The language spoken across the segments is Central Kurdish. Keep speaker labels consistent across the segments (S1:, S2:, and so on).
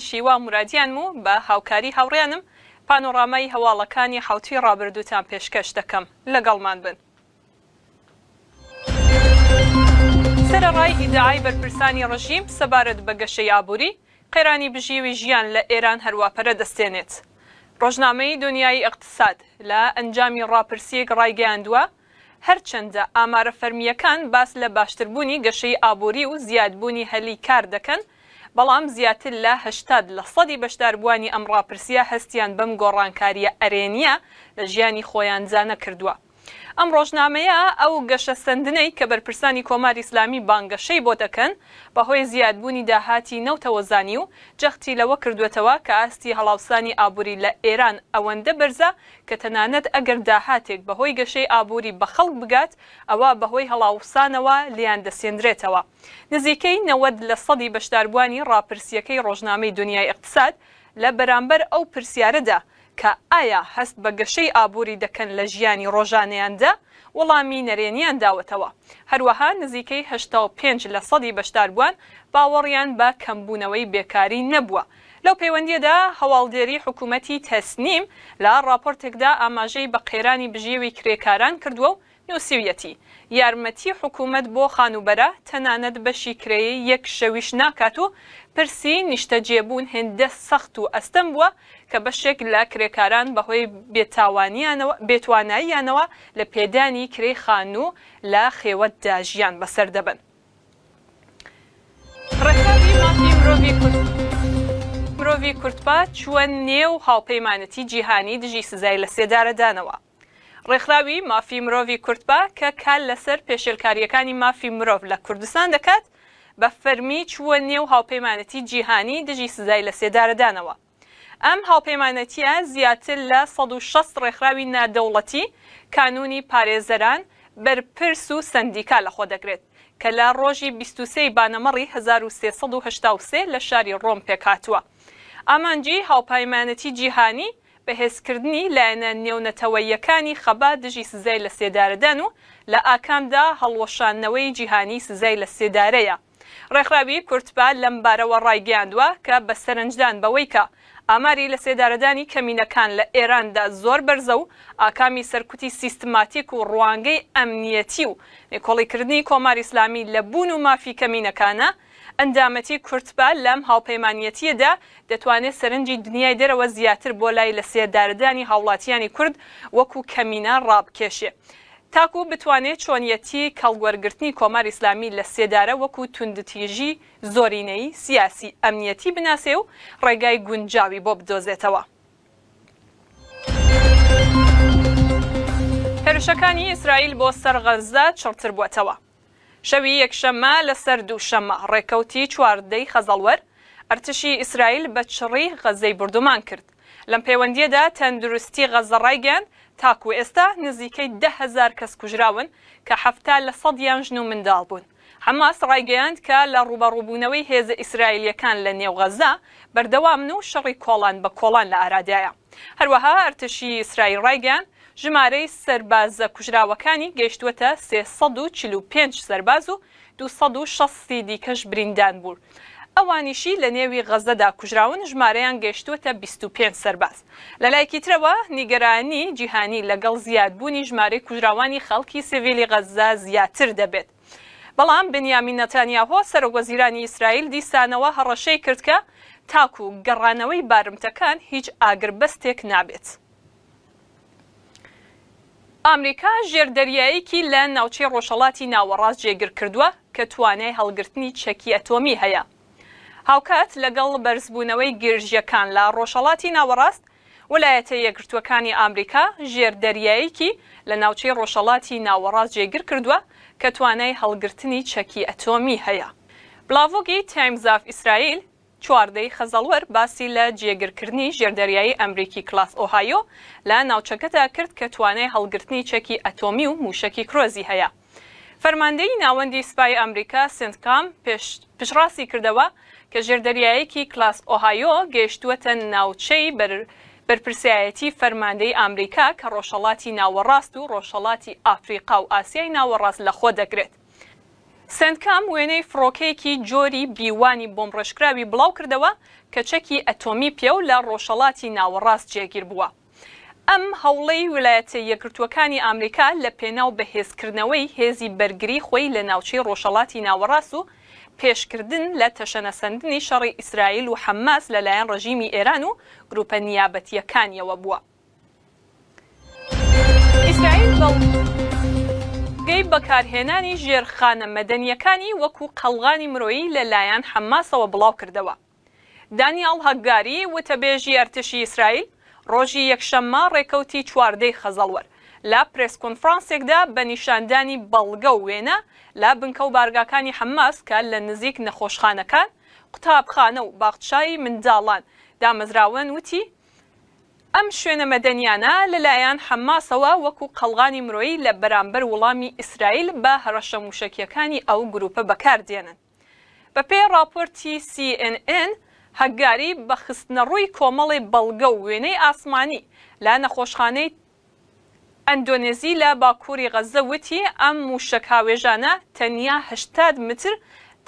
S1: شیوا مرادیان و بە هاوکاری هاوڕیانم پانۆڕامایی هەواڵەکانی حوتی ڕابردووتان پێشکەش دەکەم لەگەڵمان بن. سەرڕای ئیدعای بەرپرسانی ڕژیم سەبارەت بە گەشە یابووری قێرانی بژیوی ژیان لە ئێران هەروواپەرە دەستێنێت. ڕۆژنامەی دنیای ئەقتصاد لە ئەنجامی ڕاپرسیەک ڕایگەیاندووە، هەرچەندە ئامارە فەرمیەکان باس لە باشتربوونی گەشەی ئابووری و زیادبوونی هەلی کار دەکەن بەڵام زیاتر لە هشتاد لە سەدی بەشداربووانی ئەمڕاپرسیە هەستیان بەم گۆڕانکاریە ئەرێنیە لە ژیانی خۆیان جانە کردووە. ئەم ڕۆژنامەیە ئەو گەشە سندنەی کە بەرپرسانی کۆمار ئیسلامی بانگەشەی بۆ دەکەن بەهۆی زیادبوونی داهاتی نەوتەوەزانی و جەختی لەوە کردوێتەوە کە ئاستی هەڵاوسانی ئابووری لە ئێران ئەوەندە بەرزە کە تەنانەت ئەگەر داهاتێک بەهۆی گەشەی ئابووری بە خەڵک بگات ئەوە بەهۆی هەڵاوسانەوە لیان دەسێنرێتەوە نزیکەی نەوەد لە سەدی بەشداربووانی ڕاپرسیەکەی ڕۆژنامەی دنیای اقتصاد لە بەرامبەر ئەو پرسیارەدا کە ئایا هەست بە گەشەی ئابووری دەکەن لە ژیانی ڕۆژانەیاندا وەڵامی نەرێنیان داوەتەوە هەروەها نزیکەی 5 لە سەدی بەشداربووان باوەڕیان بە کەمبوونەوەی بێکاری نەبووە. لەو پەیوەندیدا هەواڵدێری حکوومەتی تەسنیم لە راپۆرتێکدا ئاماژەی بە قێرانی بژێوی کرێکاران کردووە و نووسویەتی یارمەتی حکوومەت بۆ خانوبەرە تەنانەت بەشی کرێی یەک شەویش ناکات و پرسی نیشتەجێبوون هێندە سەخت و ئەستەم بووە کە بەشێک لە کرێکاران بەهۆی بێتواناییانەوە لە پێدانی کرێخان و لە خێوەتدا ژیان بەسەر دەبن. ڕێکابی مافی مرۆڤی کورد. مرۆڤی کورتپا چوە نێو هاوپەیمانەتی جیهانی دژی سزای لە سێدارەدانەوە. ڕێکخراوی مافی مرۆڤی کورتبا کە کال لەسەر پێشلکاریەکانی مافی مرۆڤ لە کوردستان دەکات بە فەرمی چوە نێو هاوپەیمانەتی جیهانی دژی سزای لە سێدارەدانەوە. ئەم هاوپەیمانەتیە زیاتر لە 16 ڕێکخراوی نادەوڵەتی کانونی پارێزەران بەرپرس و سندیکا لەخۆ دەکرێت کە لە ڕۆژی 23 بانەمەڕی 1383 لە شاری ڕۆم پێکاتوە. ئامانجی هاوپەیمانەتی جیهانی بەهێزکردنی لایەنە نێونەتەوەیەکانی خەبا دژی سزای لە سێدارەدان و لە ئاکامدا هەڵوەشانەوەی جیهانی سزای لە سێدارەیە. ڕێکخراوی کورتپا لەم بارەوە ڕایگەاندووە کە بە سەرنجدان بەوەی کە ئاماری لە سێدارەدانی کەمینەکان لە ئێراندا زۆر بەرزە و ئاکامی سەرکوتی سیستماتیک و ڕوانگەی ئەمنیەتی و نێکۆڵیکردنی کۆمار ئیسلامی لە بوون و مافی کەمینەکانە ئەندامەتی کورتبا لەم هاوپەیمانەتیەدا دەتوانێت سەرنجی دنیای دەرەوە زیاتر بۆ لای لە سێدارەدانی هاوڵاتیانی کورد وەکو کەمینە ڕابکێشێ تاکو بتوانێت چۆنیەتی کەڵگوەرگرتنی کۆمار ئیسلامی لە سێدارە وەکو توندتیژی زۆرینەی سیاسی ئەمنیەتی بناسێ و ڕێگای گونجاوی بۆ بدۆزێتەوە. هێرشەکانی ئیسرائیل بۆ سەرغەزە چڕتر بووتەوە. شەوی یەکشەممە لەسەر دوو شەمە ڕێکەوتی چواردەی خەزەڵوەر ئەرتشی ئیسرائیل بە چڕی غەزەی بردومان کرد. لەم پەیوەندیەدا تەندروستی غەزەڕایگەن تاکو ئێستا نزیکەی دههزار کەس کوژراون کە هەفتا لە سەدیان ژن و منداڵ بوون. حماس ڕایگەیاند کە لە ڕوبەڕووبوونەوەی هێزە ئیسرائیلەکان لە نێوغەزا بەردەوامن و شەڕی کۆڵان بە کۆڵان لە ئارادایە. هەروەها ئەرتشی ئیسرائیل ڕایگەان ژمارەی سربازە کوژراوەکانی گەیشتوەتە 345 سرباز و 26 دیکەش بریندان بوو. ئەوانیشی لە نێوی غەزدەدا کوژراون ژمارەیان گەشتوتە 25 سەرباز لە لایکی ترەوە نیگەرانی جیهانی لەگەڵ زیادبوونی ژمارەی کوژراوانی خەڵکی سڤیلی غەزدا زیاتر دەبێت. بەڵام بنیامین نەتانیاهۆ سەرۆگەزیرانی ئیسرائیل دیسانەوە هەڕەشەی کردکە تاکو و گەڕانەوەی بارمتەکان هیچ ئاگربەستێک نابێت. ئامریکا ژێردەریایەکی لە ناوچەی ڕۆژەڵاتی ناوەڕاست جێگر کردووە کە توانای هەڵگرتنی چەکی ئەتۆمی هەیە. هاوکات لەگەڵ بەرزبوونەوەی گرژیەکان لە ڕۆژەڵاتی ناوەڕاست وەلایەتە یەکرتوەکانی ئامریکا ژێر دەریایەکی لە ناوچەی ڕۆژەڵاتی ناوەڕاست جێگر کردووە کە توانای هەڵگرتنی چەکی ئەتۆمی هەیە. بلاڤۆگی تایمزاف ئیسرائیل چواردەی خەزەڵوەر باسی لە جێگرکردنی ژێردەریایی ئەمریکی کلاس ئۆهایۆ لە ناوچەکەدا کرد کە توانای هەڵگرتنی چەکی ئەتۆمی و موشکی کرۆزی هەیە. فەرماندەی ناوەندی سپای ئەمریکا سنتکام پشڕاستی کردەوە کە ژێردەریایەکی کلاس ئۆهایۆ گەیشتووەتە ناوچەی بەرپرسایەتی فەرماندەی ئامریکا کە ڕۆژەڵاتی ناوەڕاست و ڕۆژەڵاتی ئافریقا و ئاسیای ناوەڕاست لەخۆ دەگرێت. سندکام وێنەی فڕۆکەیەکی جۆری بیوانی بۆمڕشکراوی بڵاو کردەوە کە چەکی ئەتۆمی پێ و لە ڕۆژەڵاتی ناوەڕاست جێگیر بووە. ئەم هەوڵەی ویلایەتە یەکرتوەکانی ئامریکا لە پێناو بەهێزکردنەوەی هێزی بەرگری خۆی لە ناوچەی ڕۆژەڵاتی ناوەڕاست و پێشکردن لە تەشەنەسەندنی شەڕی ئیسرائیل و حەماس لەلایەن ڕژیمی ئێران و گروپە نیابەتیەکانیەوە بووە. ئیسرائیل گەی بەکارهێنانی ژێرخانە مەدەنیەکانی وەکو قەڵغانی مرۆیی لەلایەن حەماسەوە بڵاو کردەوە. دانیال هەگاری وتەبێژی ئەرتشی ئیسرائیل ڕۆژی یەکشەممە ڕێکەوتی چواردەی خەزەڵوەر لە پرسکۆنفرانسێکدا بە نیشاندانی بەڵگە و وێنە لا بنکە و بارگاکانی حەماس کە لە نزیک نەخۆشخانەکان قوتابخانە و باخچایی منداڵان دامەزراون وتی ئەم شوێنە مەدەنیانە لەلایەن حەماسەوە وەکو قەڵغانی مرۆیی لە بەرامبەر وڵامی ئیسرائیل بە هەڕەشە موشکیەکانی ئەو گروپە بەکاردێنن. بە پێی راپۆرتی CNN هەگاری بە خستنەڕووی کۆمەڵی بەڵگە و وێنەی ئاسمانی لا نەخۆشخانەی ئەندۆنێزی لە باکووری غەزە وتی ئەم موشک هاوێژانە تەنیا هشتاد متر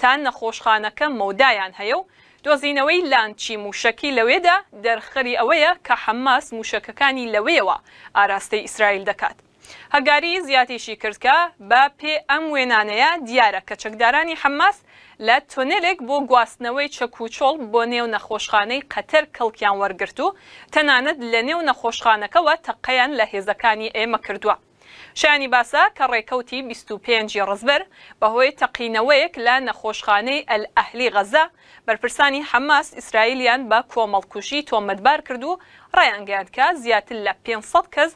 S1: تا نەخۆشخانەکە مەودایان هەیە و دۆزینەوەی لانچی موشکی لەوێدا دەرخەری ئەوەیە کە حەماس موشکەکانی لەوێەوە ئاراستەی ئیسرائیل دەکات. هەگاری زیاتیشی کردکە بە پێ ئەم وێنانەیە دیارە کە چەکدارانی حەماس لە تۆنلێک بۆ گواستنەوەی چەکوچۆڵ بۆ نێو نەخۆشخانەی قەتەر کەڵکیان وەرگرت و تەنانەت لە نێو نەخۆشخانەکەەوە تەقەیان لە هێزەکانی ئێمە کردووە. شانی باسا کە ڕێکەوتی 25 ڕزبەر بەهۆی تەقینەوەیەک لە نەخۆشخانەی ئەل ئەهلی غەزا بەرپرسانی حەماس ئیسرائیلیان بە کۆمەڵکوشی تۆمەتبار کرد و ڕایانگەاندکە زیاتر لە 500 کەس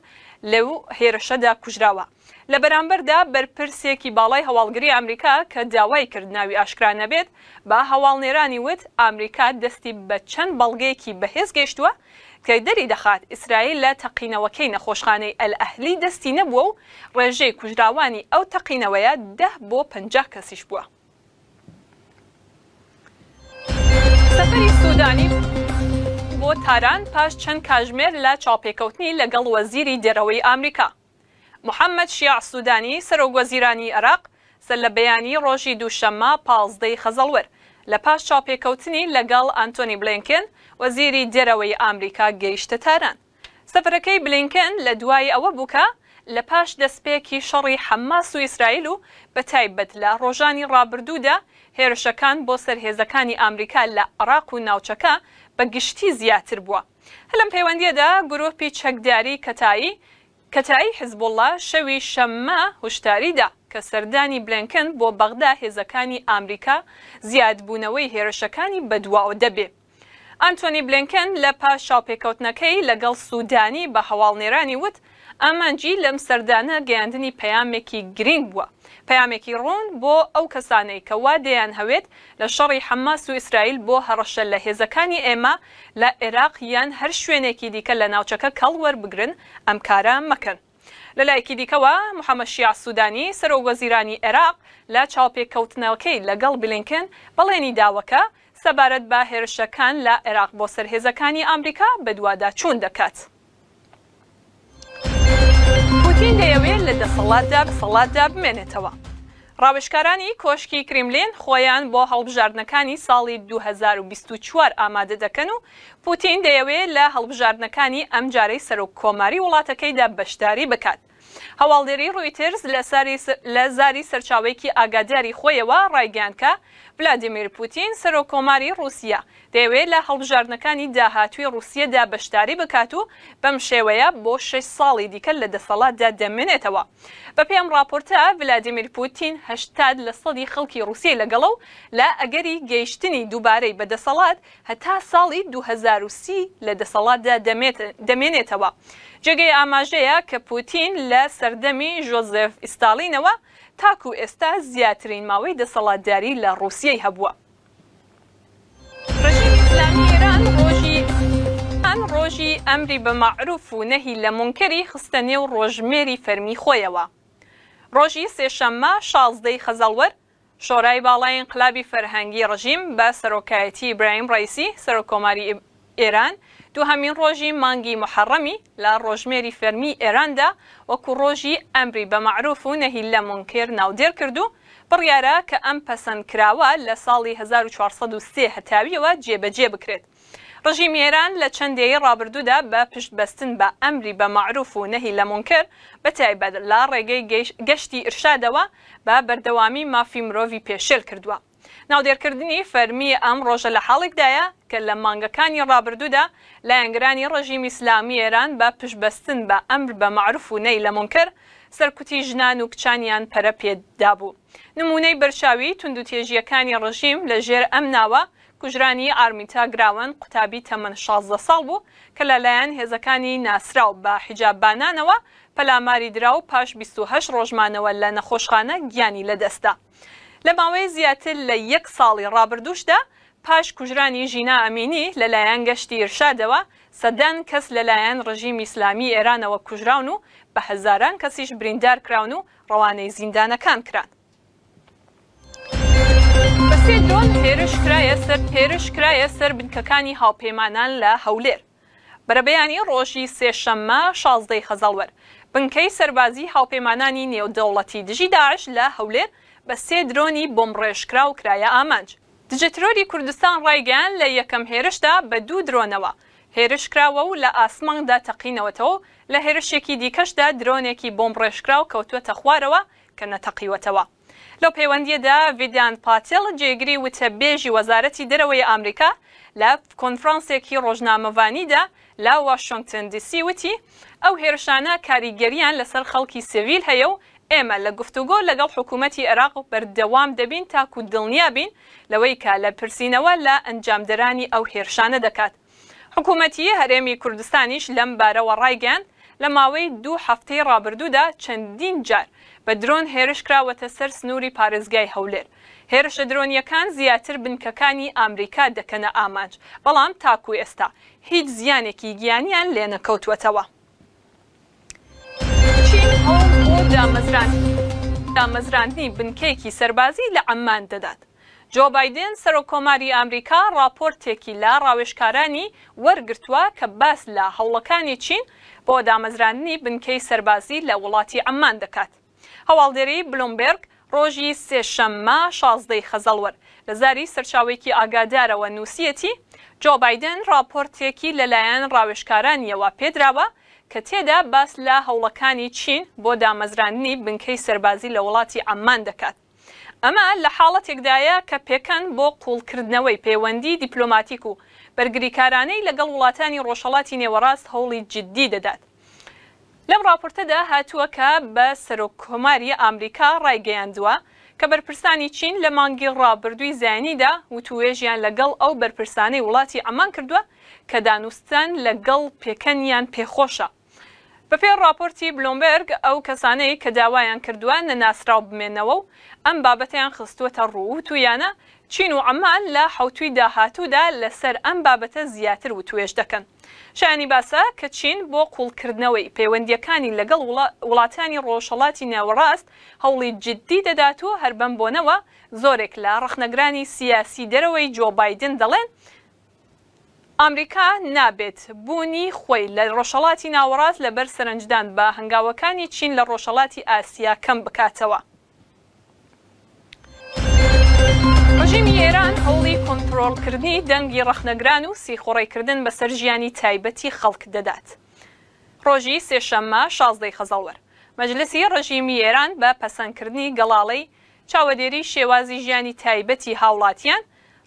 S1: لەو هێرشەدا کوژراوە. لە بەرامبەردا بەرپرسێکی باڵای هەواڵگری ئەمریکا کە داوای کردناوی ئاشکرا نەبێت با هەواڵنێرانی وت ئەمریکا دەستی بە چەند بەڵگەیەکی بەهێز گەشتووە کە دەری دەخات ئیسرائیل لە تەقینەوەکەی نەخۆشخانەی ئەلئەهلی دەستی نەبووە و ڕێژەی کوژراوانی ئەو تەقینەوەیە ده بۆ پ کەسیش بووە. سەفری سوودانی بۆ تاران پاش چەند کاژمێر لە چاپێکەوتنی لەگەڵ وەزیری دێرەوەی ئامریکا. محەممەد شیع سوودانی سەرۆگوەزیرانی عراق سەر لە بەیانی ڕۆژی دووشەممە پازدەی خەزەڵور لە پاش چاپێکەوتنی لەگەڵ ئەنتۆنی بلینکن وەزیری دێرەوەی ئامریکا گەیشتە تاران. سەفرەکەی بلینکن لە دوای ئەوە بووکە لە پاش دەستپێکی شەڕی حەماس و ئیسرائیل و بە تایبەت لە ڕۆژانی ڕابردوودا هێرشەکان بۆ سەرهێزەکانی ئامریکا لە عراق و ناوچەکە بە گشتی زیاتر بووە هەلم پەیوەندیەدا گرۆپی چەکداری کەتایی کەتایی حزبڵە شەوی شەممە هوشداریدا کە سەردانی بلنکن بۆ بەغدا هێزەکانی ئامریکا زیادبوونەوەی هێرشەکانی بەدواوە دەبێت ئەنتۆنی بلینکن لە پاش شاپێکەوتنەکەی لەگەڵ سوودانی بە هەواڵنێرانی وت ئەمانجی لەم سەردانە گەیاندنی پەیامێکی گرنگ بووە پەیامێکی ڕوون بۆ ئەو کەسانەی کە وا دەیان هەوێت لە شەڕی حەماس و ئیسرائیل بۆ هەڕەشە لە هێزەکانی ئێمە لە عێراق یان هەر شوێنێکی دیکە لە ناوچەکە کەڵوەەر بگرن ئەم کارە مەکەن. لە لایەکی دیکەوە محەممەشیع سوودانی سەرۆ وەزیرانی عێراق لە چاوپێککەوتنەوەکەی لەگەڵ بلینکن بەڵێنی داوەکە سەبارەت بە هێرشەکان لە عێراق بۆ سەرهێزەکانی ئامریکا بە دووادا چوون دەکات. پوتین دەیەوێت لە دەسەڵاتدا سەڵاتدا بمێنێتەوە. ڕاوشکارانی کۆشکی کریملێن خۆیان بۆ هەڵبژاردنەکانی ساڵی 2024 ئامادە دەکەن و پوتین دەیەوێت لە هەڵبژاردنەکانی ئەمجارەی سەرۆک کۆماری وڵاتەکەیدا بەشداری بکات. هەواڵدێری ڕویترز لە زاری سەرچاوێکی ئاگاداری خۆیەوە ڕایگەان کە بلادیمیر پوتین سەرۆکۆماری رووسیا دەیەوێت لە هەڵبژاردنەکانی داهاتوی رووسیەدا بەشداری بکات و بەم شێوەیە بۆ 6 ساڵی دیکە لە دەسەڵاتدا دەمێنێتەوە بە پێم راپۆرتە ولادیمیر پوتین هشتاد لە سەدی خەڵکی رووسیە لەگەڵە و لە ئەگەری گەیشتنی دووبارەی بە دەسەڵات هەتا ساڵی 2030 لە دەسەڵاتدا دەمێنێتەوە جێگەی ئاماژەیە کە پوتین لە سەردەمی ژۆزف ئیستالینەوە تاکو ئێستا زیاترین ماوەی دەسەڵاتداری لە رووسیەی هەبووە. ڕۆژی ئەمری بە معروف و نەهی لە منکەری خستە نێو ڕۆژمێری فەرمی خۆیەوە. ڕۆژی سێشەممە شازدەی خەزەڵوەر شۆرای باڵای انقلابی فەرهەنگی ڕژیم بە سەرۆکایەتی برایم ڕیسی سەرۆکۆماری ئێران دوهەمین ڕۆژی مانگی محەڕەمی لە ڕۆژمێری فەرمی ئێراندا وەکو ڕۆژی ئەمری بە معروف و نەهی لە منکر ناودێر کردو بڕیارە کە ئەم پەسەندکراوە لە ساڵی 1940 هەتاویەوە جێبەجێ بکرێت. ڕژیم ئێران لە چەندەیە ڕابردوودا بە پشتبەستن بە ئەمری بە معروف و نەهی لە منکر بەتایبەت لا ڕێگەی گەشتی ئرشادەوە بە بەردەوامی مافی مرۆڤی پێشل کردووە. ناودێرکردنی فەرمی ئەم ڕۆژە لە حاڵێکدایە کە لە مانگەکانی ڕابردوودا لایەنگرانی ڕژیم ئیسلامی ئێران بە پشبەستن بە ئەمر بە معروف و نەی لە منکر سەرکوتی ژنان و کچانیان پەرە پێدا بوو. نمونەی بەرچاوی تونند و تێژیەکانی ڕژیم لە ژێر ئەم ناوە کوژرانی ئارمیتا گراوەن قوتابی تەمەەن 16 ساڵ بوو کە لەلایەن هێزەکانی ناسرااو بە حیجاببانانەوە پەلاماری درا و پاش 28 ڕۆژمانەوە لە نەخۆشخانە گیانی لەدەستا. لە ماوەی زیاتر لە یەک ساڵی ڕابردوشدا پاش کوژرانی ژینا ئەمینی لەلایەن گەشتی ئرشادەوە سەدان کەس لەلایەن ڕژیم ئیسلامی ئێرانەوە کوژراون و بە هەزاران کەسیش بریندار کراون و ڕەوانەی زیندانەکان کران. بەسێ دۆن پێرشکرایە سەر پێرشکرایە سەر بنکەکانی هاوپەیمانان لە هەولێر. بەرەبەیانی ڕۆژی سێشەممە شازدەی خەزەڵوەر بنکەی سەربازی هاوپەیمانانی نێودەوڵەتی دژی داعش لە هەولێر بە سێ درۆنی بۆمڕێژکرا و کرایە ئامانج دجترۆری کوردستان ڕایگەیان لە یەکەم هێرشدا بە دوو درۆنەوە هێرشکراوە و لە ئاسماندا تەقینەوەتەوە لە هێرشێکی دیکەشدا درۆنێکی بۆمڕێژکرا و کەوتوەتە خوارەوە کە نەتەقیوەتەوە لەو پەیوەندیەدا ڤیددان پاتێڵ جێگری وتەبێژی وەزارەتی دەرەوەی ئامریکا لە کۆنفرانسێکی ڕۆژنامەوانیدا لا واشنگتن دیسی وتی ئەو هێرشانە کاریگەریان لەسەر خەڵکی سڤیل هەیە و ئێمە لە گفتوگۆ لەگەڵ حکوومەتتی عێراق بەردەوام دەبین تاکو دڵنیا بین لەوەی کا لە پرسیینەوە لە ئەنجامدەرانی ئەو هێرشانە دەکات. حکوومەتتی هەرێمی کوردستانیش لەم بارەوە ڕایگەان لە ماوەی دوو هەفتەی ڕابردوودا چەندین جار بە درۆن هێرشکراوەتە سەر سنووری پارێزگای هەولێر. هێرشە درۆنیەکان زیاتر بنکەکانی ئامریکا دەکەنە ئامانج، بەڵام تاکو ئێستا هیچ زیانێکی گیانیان لێنەکەوتوەتەوە. دامەزران دامەزراندنی بنکێکی سەربازی لە ئەممان دەدات. جۆ بادن سەرۆ کۆماری ئەمریکا راپۆرتێکی لا ڕاوێشکارانی وەرگتووە کە باس لە هەوڵەکانی چین بۆ دامەزراندنی بنکەی سەربازی لە وڵاتی ئەممان دەکات. هەواڵدەری بلومبرگ ڕۆژی سێشەممە شازدەی خەزەڵوەر لە زاری سەرچاوێکی ئاگادارەوە نووسەتی جۆ بادن راپۆرتێکی لەلایەن ڕاوێشکارانیەوە پێدراوە کە تێدا باس لە هەوڵەکانی چین بۆ دامەزرانی بنکەی سەربازی لە وڵاتی ئەمان دەکات. ئەمە لە حاڵەتێکدایە کە پێکەن بۆ قوڵکردنەوەی پەیوەندی دیپلۆماتیک و بەرگریکارانەی لەگەڵ وڵاتانی ڕۆژەڵاتی نێوەڕاست هەوڵی جددی دەدات. لەم راپۆرتەدا هاتووە کە بە سەرۆکۆماری ئامریکا ڕایگەیاندووە کە بەرپرسانی چین لە مانگی ڕابردووی زیانیدا وتوێژیان لەگەڵ ئەو بەرپرسانەی وڵاتی ئەمان کردووە کە دانوستان لەگەڵ پێکەنیان پێخۆشە. بەپێ راپۆرتی بلۆمبرگ ئەو کەسانەی کە داوایان کردووە نەناسرااو بمێنەوە و ئەم بابەتیان خستووەتە ڕوو تویانە چین و ئەمان لە حوتوی داهاتوودا لەسەر ئەم بابەتە زیاتر و توێش دەکەن. شانی باسە کە چین بۆ قوڵکردنەوەی پەیوەندیەکانی لەگەڵ وڵاتانی ڕۆژەڵاتی ناوەڕاست هەوڵی جددی دەدات و هەربەم بۆنەوە زۆرێک لە ڕخنەگرانی سیاسی دەرەوەی جۆبایدن دەڵێن، ئامریکا نابێت بوونی خۆی لە ڕۆژەڵاتی ناوەڕات لەبەر سەرنجدان بە هەنگاوەکانی چین لە ڕۆژەڵاتی ئاسیا کەم بکاتەوە. ژیمی ئێران هەوڵی کۆنتترۆلکردنی دەنگی ڕەخنەگران و سیخۆڕیکردن بەسەر ژیانی تایبەتی خەڵک دەدات. ڕۆژی سێشەممە شازدەی خەزەڵەر. مەجلسی ڕژیمی ئێران بە پەسەندکردنی گەڵاڵەی چاوەدێری شێوازی ژیانی تایبەتی هاوڵاتیان،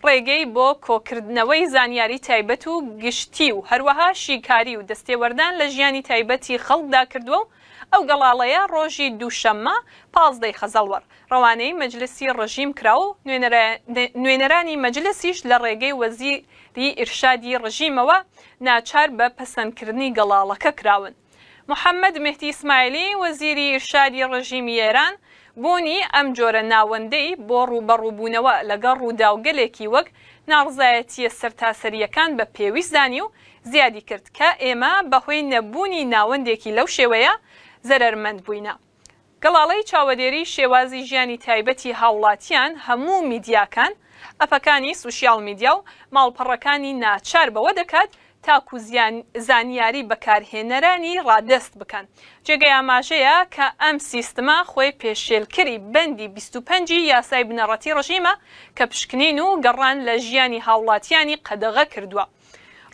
S1: ڕێگەی بۆ کۆکردنەوەی زانیاری تایبەت و گشتی و هەروەها شیکاری و دەستێوەردان لە ژیانی تایبەتی خەڵکدا کردووە و ئەو گەڵاڵەیە ڕۆژی دووشەممە پازدەی خەزەڵوەر ڕەوانەی مەجلسی ڕژیم کرا و نوێنەرانی مەجلسیش لە ڕێگەی وەزیری ئیرشادی ڕژیمەوە ناچار بە پەسەندکردنی گەڵاڵەکە کراون. محەممەد مهتی ئیسماعیلی وەزیری ئیرشادی ڕژیمی ئێران بۆنی ئەم جۆرە ناوەندەی بۆ ڕوبەڕووبوونەوە لەگەڵ ڕووداوگەلێکی وەک ناڕزایەتیە سەرتاسەریەکان بە پێویستدانی و زیادی کرد کە ئێمە بەهۆی نەبوونی ناوەندێکی لەو شێوەیە زەرمەند بووینە. گەڵاڵەی چاوەدێری شێوازی ژیانی تایبەتی هاوڵاتیان هەموو میدیاکان، ئەپەکانی سوسیال میدیا و ماڵپەڕەکانی ناچار بەوە دەکات تاکو زانیاری بەکارهێنەرانی ڕادست بکەن. جێگەی ئاماژەیە کە ئەم سیستما خۆی پێشێلکری بەندی 25 یاسای بنەڕەتی ڕژیمە کە پشکنین و گەڕان لە ژیانی هاوڵاتیانی قەدەغە کردووە.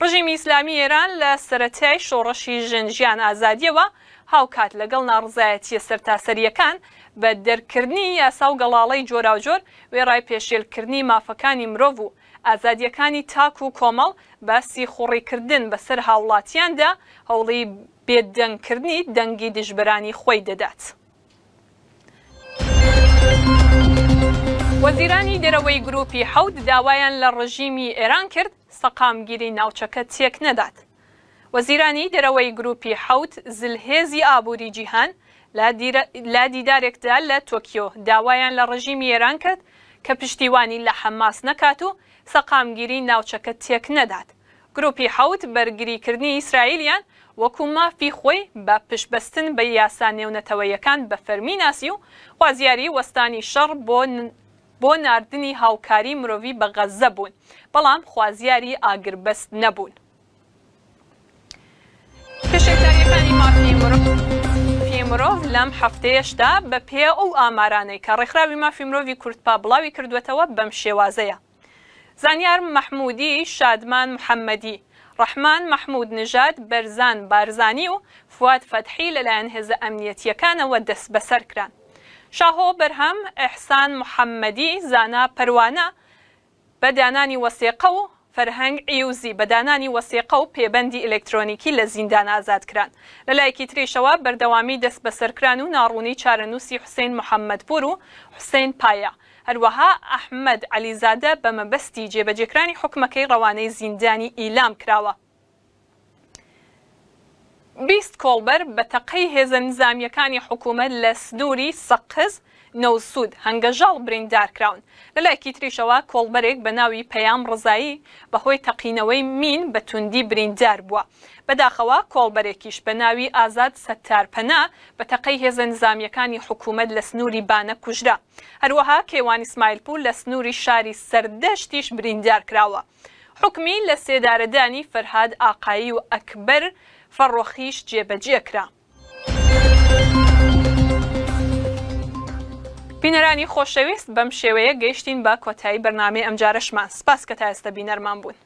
S1: ڕژیمی ئیسلامی ئێران لە سەتای شۆڕەشی ژنجیان ئازادیەوە هاوکات لەگەڵ ناڕزایەتیە سەرتاسەریەکان بە دەرکردنی یاسا و گەڵاڵەی جۆراوجۆر وێڕای پێشێلکردنی مافەکانی مرۆڤ و ئازادیەکانی تاک و کۆمەڵ باسی خوڕیکردن بەسەر هاوڵاتیاندا هەوڵی بێدەنگکردنی دەنگی دژبرانی خۆی دەدات. وەزیرانی دەرەوەی گروپی حەود داوایان لە ڕژیمی ئێران کرد سەقامگیری ناوچەکە تێک نەدات. وەزیرانی دەرەوەی گروپی حەوت زلهێزی ئابووری جیهان لە دیدارێکدا لە تۆکیۆ داوایان لە ڕژیمی ئێران کرد کە پشتیوانی لە حەماس نەکات و سەقامگیری ناوچەکە تێک نەدات گروپی حەوت بەرگریکردنی ئیسرائیلیان وەکو مافی خۆی بە پشبستن بە یاسا نێونەتەوەیەکان بە فەرمی ناسی و خوازیاری وەستانی شەڕ بۆ بۆ نردنی هاوکاری مرۆڤی بە غەزە بوون بەڵام خوازیاری ئاگربەست نەبوون. کشتاریەکانی مافی مرۆڤ مرۆڤ لەم هەفتەیەشدا بە پێ ئەو ئامارانەی کە ڕێکخراوی مافی مرۆڤی کورتپا بڵاوی کردوێتەوە بەم شێوازەیە. زانیار مححمودی شادمان محەممەدی، ڕەحمان مححمود نژاد بەرزان بارزانی و فات فەتحی لەلایەن هێزە ئەمنیەتیەکانەوە دەست بەسەر کران. شاهۆ بەرهەم ئەحسان محەممەدی زانا پەروانە بە دانانی وەسێقە و فەرهەنگ ئیوزی بەدانانی وەسیقە و پێبەندی ئلەکترۆنیکی لە زیندان ئازادکران لەلایەکی تریشەوە بەردەوامی دەست بەسەرکران و ناڕوونی چارەنووسی حوسین محەممەدپور و حوسین پایە. هەروەها ئەحمد علیزادە بە مەبەستی جێبەجێکرانی حکومەکەی ڕەوانەی زیندانی ئیلام کراوە. بیست کۆڵبەر بە تەقەی هێزە نزامیەکانی حکوومەت لە سنووری سەقز نەوسود هەنگەژاڵ بریندار کراون لەلایکی تریشەوە کۆڵبەرێک بە ناوی پەیام ڕزایی بەهۆی تەقینەوەی مین بە توندی بریندار بووە بەداخەوە کۆڵبەرێکیش بە ناوی ئازاد سەتارپەنا بە تەقەی هێز نظامیەکانی حکوومەت لە سنووری بانە کوژرا هەروەها کێوان ئیسمایلپور لە سنووری شاری سەردەشتیش بریندار کراوە حکمی لە سێدارەدانی فەرهاد ئاقایی و ئەکبەر فەڕۆخیش جێبەجێکرا بینەرانی خۆشەویست بەم شێوەیە گەیشتین بە کۆتایی بەرنمەی ئەمجارەشمان سپاس کە تا ئێستا بینەرمان بوون.